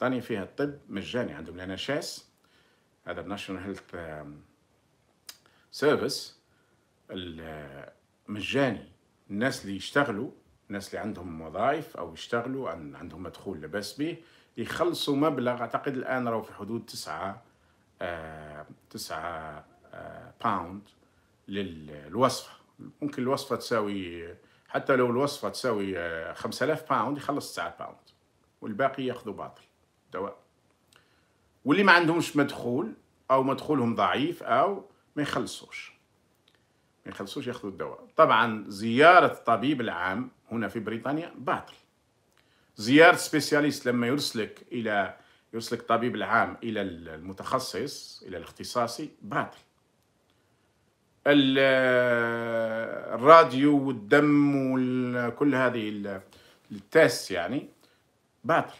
بريطانيا فيها الطب مجاني عندهم لان شاس هذا الناشونال هيلث سيرفيس آه، مجاني الناس اللي يشتغلوا الناس اللي عندهم وظائف او يشتغلوا عن عندهم مدخول لباس به يخلصوا مبلغ اعتقد الان راهو في حدود تسعة آه تسعة آه باوند للوصفة ممكن الوصفة تساوي حتى لو الوصفة تساوي 5000 آه، باوند يخلص 9 باوند والباقي ياخذوا باطل الدواء واللي ما عندهمش مدخول او مدخولهم ضعيف او ما يخلصوش ما يخلصوش ياخذوا الدواء طبعا زياره الطبيب العام هنا في بريطانيا باطل زياره سبيسياليست لما يرسلك الى يرسلك الطبيب العام الى المتخصص الى الاختصاصي باطل الراديو والدم وكل هذه التاس يعني باطل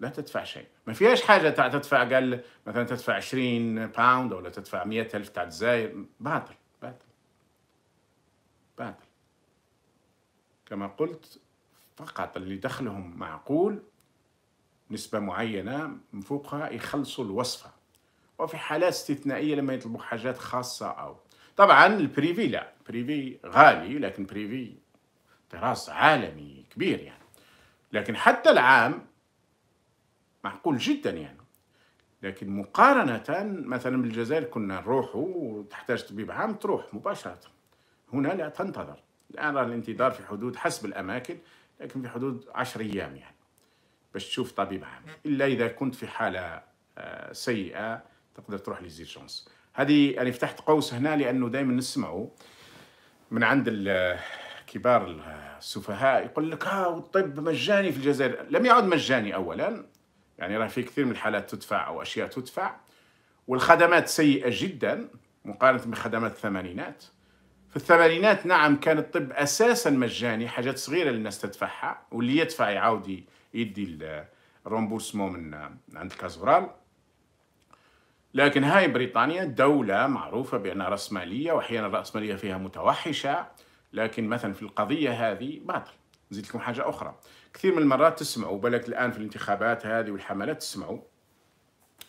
لا تدفع شيء ما فيهاش حاجة تاع تدفع أقل مثلا تدفع 20 باوند ولا تدفع 100 ألف تاع الجزائر باطل باطل باطل كما قلت فقط اللي دخلهم معقول نسبة معينة من فوقها يخلصوا الوصفة وفي حالات استثنائية لما يطلبوا حاجات خاصة أو طبعا البريفي لا بريفي غالي لكن بريفي طراز عالمي كبير يعني لكن حتى العام معقول جدا يعني لكن مقارنة مثلا بالجزائر كنا نروح وتحتاج طبيب عام تروح مباشرة هنا لا تنتظر الآن راه الانتظار في حدود حسب الأماكن لكن في حدود 10 أيام يعني باش تشوف طبيب عام إلا إذا كنت في حالة آه، سيئة تقدر تروح ليزيرجونس هذه أنا يعني فتحت قوس هنا لأنه دائما نسمعه من عند آه، كبار السفهاء يقول لك ها آه، الطب مجاني في الجزائر لم يعد مجاني أولا يعني راه في كثير من الحالات تدفع أو أشياء تدفع والخدمات سيئة جدا مقارنة بخدمات الثمانينات في الثمانينات نعم كان الطب أساسا مجاني حاجات صغيرة للناس تدفعها واللي يدفع يعاود يدي الرومبورسمون من عند الكازورال لكن هاي بريطانيا دولة معروفة بأنها رأسمالية وأحيانا الرأسمالية فيها متوحشة لكن مثلا في القضية هذه باطل نزيد لكم حاجه اخرى كثير من المرات تسمعوا بالك الان في الانتخابات هذه والحملات تسمعوا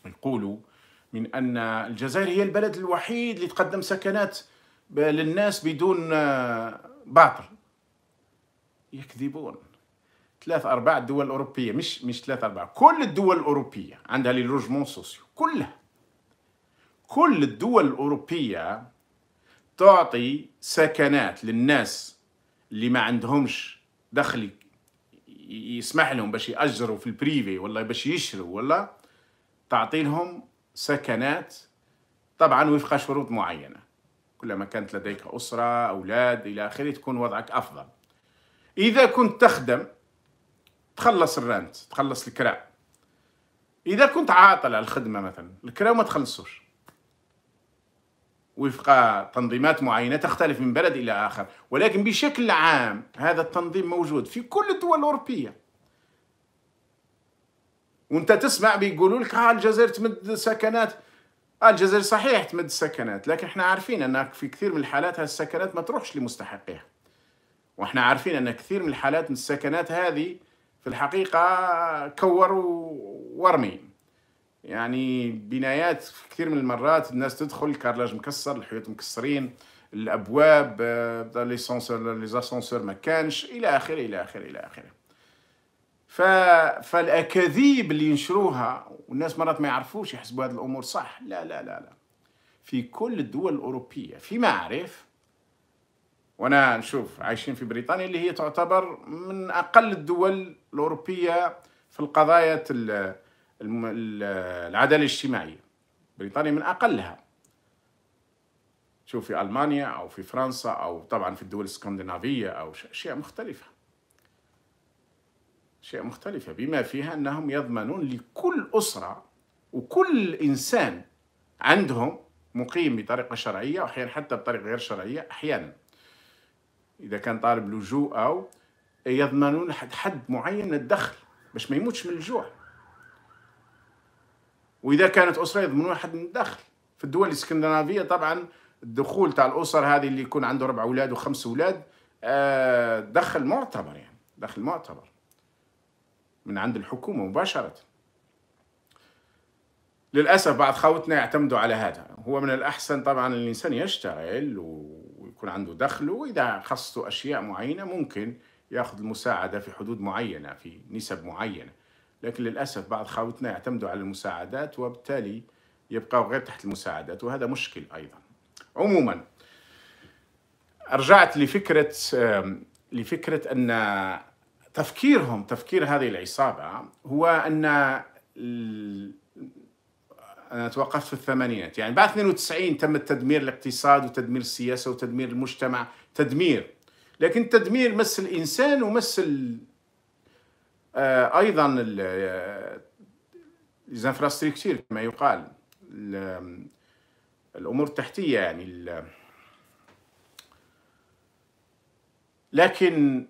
يقولوا من ان الجزائر هي البلد الوحيد اللي تقدم سكنات للناس بدون آه، باطل يكذبون ثلاث أرباع الدول الأوروبية مش مش ثلاث أرباع كل الدول الأوروبية عندها لي لوجمون سوسيو كلها كل الدول الأوروبية تعطي سكنات للناس اللي ما عندهمش دخلي يسمح لهم باش يأجروا في البريفي ولا باش يشروا ولا لهم سكنات طبعا وفق شروط معينة كلما كانت لديك أسرة أولاد إلى آخره تكون وضعك أفضل إذا كنت تخدم تخلص الرانت تخلص الكراء إذا كنت عاطل على الخدمة مثلا الكراء ما تخلصوش وفق تنظيمات معينة تختلف من بلد إلى آخر ولكن بشكل عام هذا التنظيم موجود في كل الدول الأوروبية وانت تسمع بيقولوا لك ها آه، الجزائر تمد سكنات آه الجزائر صحيح تمد السكنات لكن احنا عارفين ان في كثير من الحالات السكنات ما تروحش لمستحقيها واحنا عارفين ان كثير من الحالات من السكنات هذه في الحقيقه كوروا وارمي يعني بنايات كثير من المرات الناس تدخل الكارلاج مكسر الحيوط مكسرين الابواب ليسونسور آه، ليزاسونسور ما كانش الى اخره الى اخره الى اخره ف... فالاكاذيب اللي ينشروها والناس مرات ما يعرفوش يحسبوا هذه الامور صح لا لا لا لا في كل الدول الاوروبيه فيما اعرف وانا نشوف عايشين في بريطانيا اللي هي تعتبر من اقل الدول الاوروبيه في القضايا العداله الاجتماعيه بريطانيا من اقلها شوف في المانيا او في فرنسا او طبعا في الدول الاسكندنافيه او اشياء مختلفه اشياء مختلفه بما فيها انهم يضمنون لكل اسره وكل انسان عندهم مقيم بطريقه شرعيه واحيانا حتى بطريقه غير شرعيه احيانا اذا كان طالب لجوء او يضمنون حد, حد معين الدخل باش ما يموتش من الجوع واذا كانت اسره يضمنون حد من الدخل في الدول الاسكندنافيه طبعا الدخول تاع الاسر هذه اللي يكون عنده ربع اولاد وخمس اولاد آه، دخل معتبر يعني دخل معتبر من عند الحكومه مباشره للاسف بعض خوتنا يعتمدوا على هذا هو من الاحسن طبعا الانسان يشتغل ويكون عنده دخل واذا خصته اشياء معينه ممكن ياخذ المساعده في حدود معينه في نسب معينه لكن للأسف بعض خاوتنا يعتمدوا على المساعدات وبالتالي يبقوا غير تحت المساعدات وهذا مشكل أيضا عموما رجعت لفكرة لفكرة أن تفكيرهم تفكير هذه العصابة هو أن أنا توقفت في الثمانينات يعني بعد 92 تم التدمير الاقتصاد وتدمير السياسة وتدمير المجتمع تدمير لكن التدمير مس الإنسان ومس آه، ايضا الانفراستركتشر آه، كما يقال الامور التحتيه يعني لكن